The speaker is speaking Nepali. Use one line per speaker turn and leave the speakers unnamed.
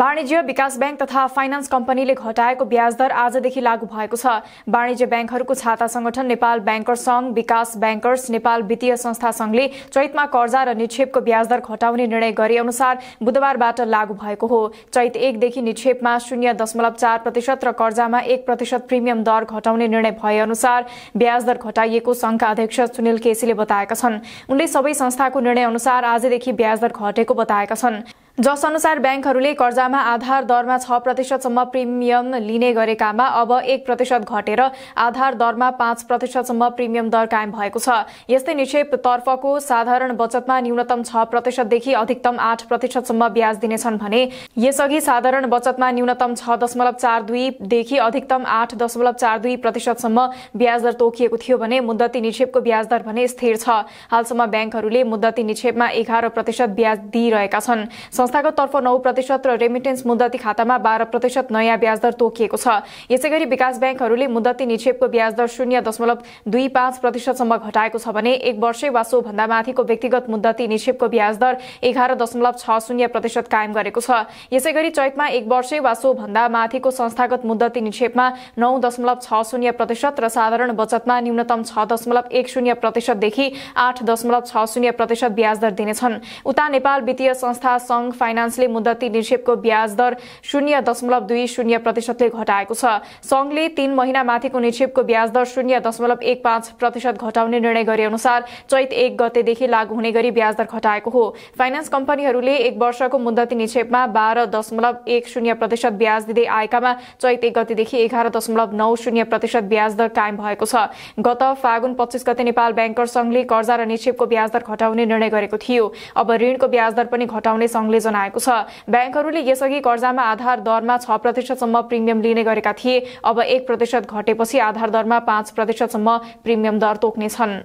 वाणिज्य विकास ब्याङ्क तथा फाइनान्स कम्पनीले घटाएको ब्याजदर आजदेखि लागू भएको छ वाणिज्य ब्याङ्कहरूको छाता संगठन नेपाल ब्याङ्कर्स संघ विकास ब्याङ्कर्स नेपाल वित्तीय संस्था संघले चैतमा कर्जा र निक्षेपको ब्याजदर घटाउने निर्णय गरे अनुसार बुधबारबाट लागू भएको हो चैत एकदेखि निक्षेपमा शून्य दशमलव चार प्रतिशत र कर्जामा एक प्रतिशत प्रिमियम दर घटाउने निर्णय भए अनुसार ब्याज दर घटाइएको संघका अध्यक्ष सुनिल केसीले बताएका छन् उनले सबै संस्थाको निर्णय अनुसार आजदेखि ब्याजदर घटेको बताएका छन् जस अनुसार ब्याङ्कहरूले कर्जामा आधार दरमा छ प्रतिशतसम्म प्रिमियम लिने गरेकामा अब एक प्रतिशत घटेर आधार दरमा पाँच प्रतिशतसम्म प्रिमियम दर कायम भएको छ यस्तै निक्षेपतर्फको साधारण बचतमा न्यूनतम छ प्रतिशतदेखि अधिकतम आठ प्रतिशतसम्म ब्याज दिनेछन् भने यसअघि साधारण बचतमा न्यूनतम छ दशमलव चार दुईदेखि अधिकतम आठ दशमलव चार दुई प्रतिशतसम्म ब्याज दर तोकिएको थियो भने मुद्दती निक्षेपको ब्याज दर भने स्थिर छ हालसम्म ब्याङ्कहरूले मुद्दती निक्षेपमा एघार प्रतिशत ब्याज दिइरहेका छन् संस्थाको तर्फ नौ प्रतिशत र रेमिटेन्स मुद्दती खातामा बाह्र प्रतिशत नयाँ ब्याजदर तोकिएको छ यसै गरी विकास ब्याङ्कहरूले मुद्दती निक्षेपको ब्याजदर शून्य दशमलव दुई पाँच प्रतिशतसम्म घटाएको छ भने एक वर्ष वा सोभन्दा माथिको व्यक्तिगत मुद्दती निक्षेपको ब्याजदर एघार दशमलव छ शून्य प्रतिशत कायम गरेको छ यसै गरी चैतमा एक वर्षे वा सोभन्दा माथिको संस्थागत मुद्दती निक्षेपमा नौ दशमलव छ शून्य प्रतिशत र साधारण बचतमा न्यूनतम छ दशमलव एक शून्य प्रतिशतदेखि आठ दशमलव छ शून्य प्रतिशत ब्याजदर दिनेछन् उता नेपाल वित्तीय संस्था संघ फाइनान्सले मुद्दती निक्षेपको ब्याज दर शून्य दशमलव दुई शून्य प्रतिशतले घटाएको छ संघले तीन महिनामाथिको निक्षेपको ब्याज दर शून्य दशमलव एक पाँच प्रतिशत घटाउने निर्णय गरे अनुसार चैत एक गतेदेखि लागू हुने गरी ब्याज दर घटाएको हो फाइनान्स कम्पनीहरूले एक वर्षको मुद्दती निक्षेपमा बाह्र दशमलव एक शून्य प्रतिशत ब्याज दिँदै आएकामा चैत एक गतेदेखि एघार दशमलव नौ शून्य प्रतिशत ब्याज दर कायम भएको छ गत फागुन पच्चिस गते नेपाल ब्याङ्कर संघले कर्जा र निक्षेपको ब्याज दर घटाउने निर्णय गरेको थियो अब ऋणको ब्याज दर पनि घटाउने संघले जनाएको छ ब्याङ्कहरूले यसअघि कर्जामा आधार दरमा छ प्रतिशतसम्म प्रिमियम लिने गरेका थिए अब एक प्रतिशत घटेपछि आधार दरमा पाँच प्रतिशतसम्म प्रिमियम दर तोक्नेछन्